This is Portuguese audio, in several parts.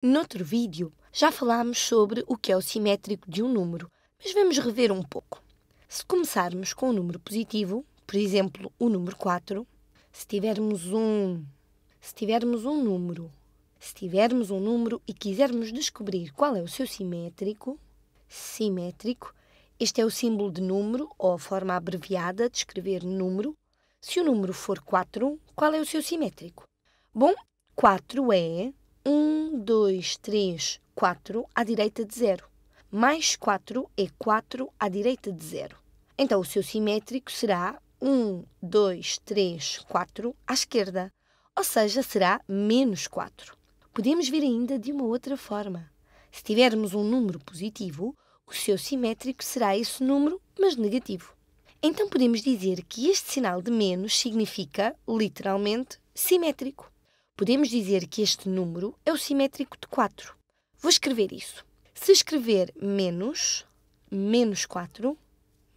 Noutro vídeo, já falámos sobre o que é o simétrico de um número, mas vamos rever um pouco. Se começarmos com um número positivo, por exemplo, o número 4, se tivermos um, se tivermos um número, se tivermos um número e quisermos descobrir qual é o seu simétrico, simétrico, este é o símbolo de número ou a forma abreviada de escrever número. Se o número for 4, qual é o seu simétrico? Bom, 4 é 1, 2, 3, 4 à direita de zero. Mais 4 é 4 à direita de zero. Então, o seu simétrico será 1, 2, 3, 4 à esquerda, ou seja, será menos 4. Podemos ver ainda de uma outra forma. Se tivermos um número positivo, o seu simétrico será esse número, mas negativo. Então podemos dizer que este sinal de menos significa, literalmente, simétrico podemos dizer que este número é o simétrico de 4. Vou escrever isso. Se escrever menos, menos 4,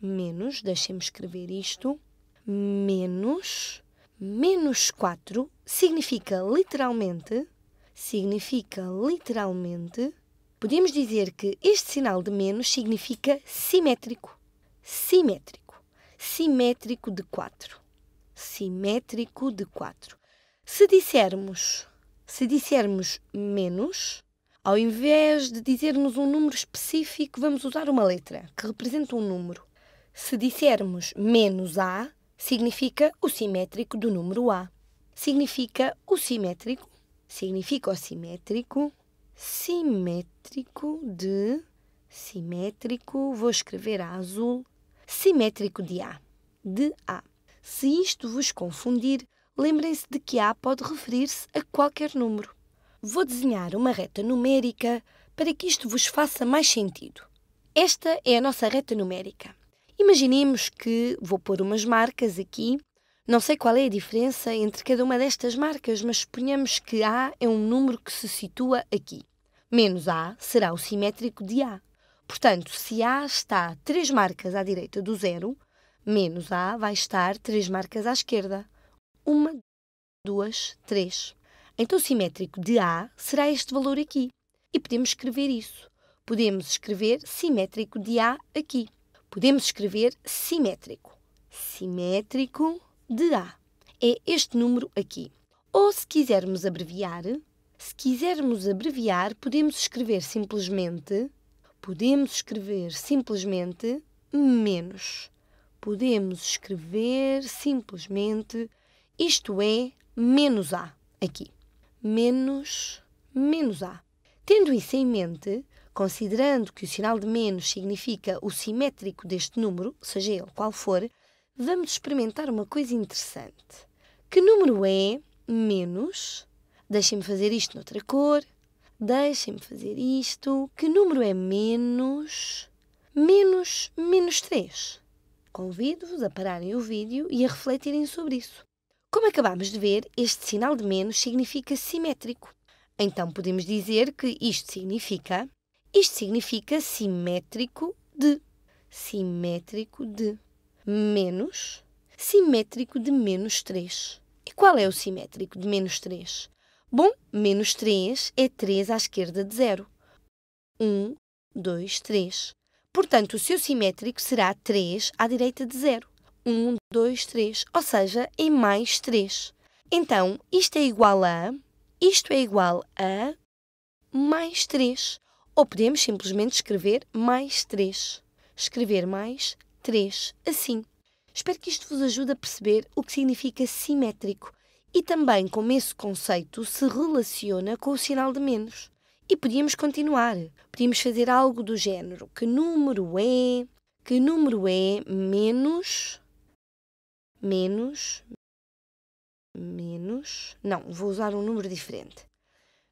menos, deixem-me escrever isto, menos, menos 4, significa literalmente, significa literalmente, podemos dizer que este sinal de menos significa simétrico. Simétrico. Simétrico de 4. Simétrico de 4. Se dissermos, se dissermos menos, ao invés de dizermos um número específico, vamos usar uma letra que representa um número. Se dissermos menos A, significa o simétrico do número A. Significa o simétrico, significa o simétrico, simétrico de simétrico, vou escrever a azul, simétrico de A, de A. Se isto vos confundir, lembrem-se de que A pode referir-se a qualquer número. Vou desenhar uma reta numérica para que isto vos faça mais sentido. Esta é a nossa reta numérica. Imaginemos que vou pôr umas marcas aqui. Não sei qual é a diferença entre cada uma destas marcas, mas suponhamos que A é um número que se situa aqui. Menos A será o simétrico de A. Portanto, se A está três marcas à direita do zero, menos A vai estar três marcas à esquerda uma, duas, três. Então, simétrico de A será este valor aqui. E podemos escrever isso. Podemos escrever simétrico de A aqui. Podemos escrever simétrico. Simétrico de A. É este número aqui. Ou, se quisermos abreviar, se quisermos abreviar, podemos escrever simplesmente, podemos escrever simplesmente menos. Podemos escrever simplesmente isto é menos A aqui. Menos, menos A. Tendo isso em mente, considerando que o sinal de menos significa o simétrico deste número, seja ele qual for, vamos experimentar uma coisa interessante. Que número é menos? Deixem-me fazer isto noutra cor. Deixem-me fazer isto. Que número é menos? Menos menos 3. Convido-vos a pararem o vídeo e a refletirem sobre isso. Como acabámos de ver, este sinal de menos significa simétrico. Então podemos dizer que isto significa. Isto significa simétrico de. Simétrico de. Menos. Simétrico de menos 3. E qual é o simétrico de menos 3? Bom, menos 3 é 3 à esquerda de 0. 1, 2, 3. Portanto, o seu simétrico será 3 à direita de 0. 1, 2, 3, ou seja, em mais 3. Então, isto é igual a, isto é igual a mais 3. Ou podemos simplesmente escrever mais 3. Escrever mais 3, assim. Espero que isto vos ajude a perceber o que significa simétrico e também como esse conceito se relaciona com o sinal de menos. E podíamos continuar. Podíamos fazer algo do género. Que número é? Que número é menos menos, menos, não, vou usar um número diferente,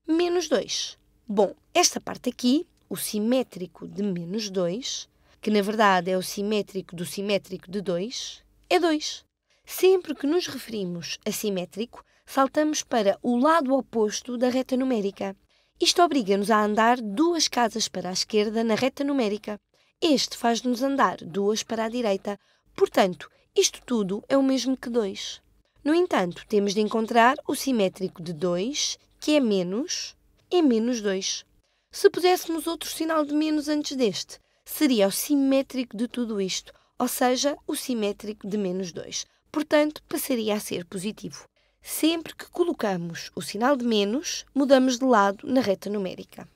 menos 2. Bom, esta parte aqui, o simétrico de menos 2, que na verdade é o simétrico do simétrico de 2, é 2. Sempre que nos referimos a simétrico, saltamos para o lado oposto da reta numérica. Isto obriga-nos a andar duas casas para a esquerda na reta numérica. Este faz-nos andar duas para a direita. Portanto, isto tudo é o mesmo que 2. No entanto, temos de encontrar o simétrico de 2, que é menos, e menos 2. Se puséssemos outro sinal de menos antes deste, seria o simétrico de tudo isto, ou seja, o simétrico de menos 2. Portanto, passaria a ser positivo. Sempre que colocamos o sinal de menos, mudamos de lado na reta numérica.